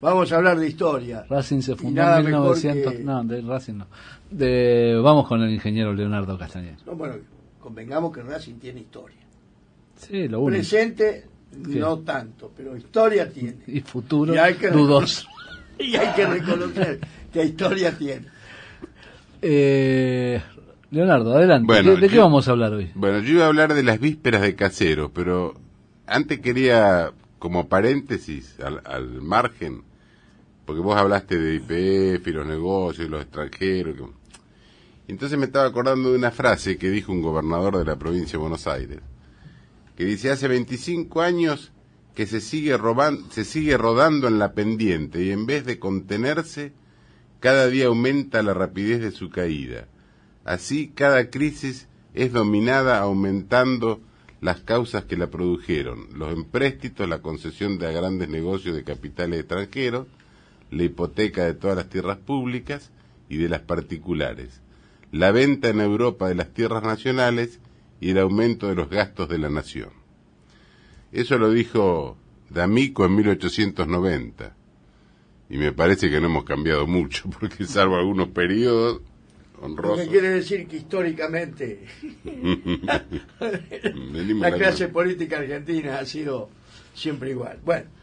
Vamos a hablar de historia. Racing se fundó en 1900. No, de Racing no. Vamos con el ingeniero Leonardo Castañeda. bueno, convengamos que Racing tiene historia. Sí, lo único. Presente, no tanto, pero historia tiene. Y futuro, dudoso. y hay que reconocer que historia tiene. Eh, Leonardo, adelante. ¿De, qué vamos a hablar hoy? Bueno, yo iba a hablar de las vísperas de Casero, pero antes quería, como paréntesis, al, al margen porque vos hablaste de IPF y los negocios y los extranjeros. Entonces me estaba acordando de una frase que dijo un gobernador de la provincia de Buenos Aires, que dice, hace 25 años que se sigue, robando, se sigue rodando en la pendiente y en vez de contenerse, cada día aumenta la rapidez de su caída. Así, cada crisis es dominada aumentando las causas que la produjeron, los empréstitos, la concesión de grandes negocios de capitales extranjeros, la hipoteca de todas las tierras públicas y de las particulares, la venta en Europa de las tierras nacionales y el aumento de los gastos de la nación. Eso lo dijo D'Amico en 1890. Y me parece que no hemos cambiado mucho, porque salvo algunos periodos honrosos. quiere decir que históricamente la clase política argentina ha sido siempre igual. Bueno,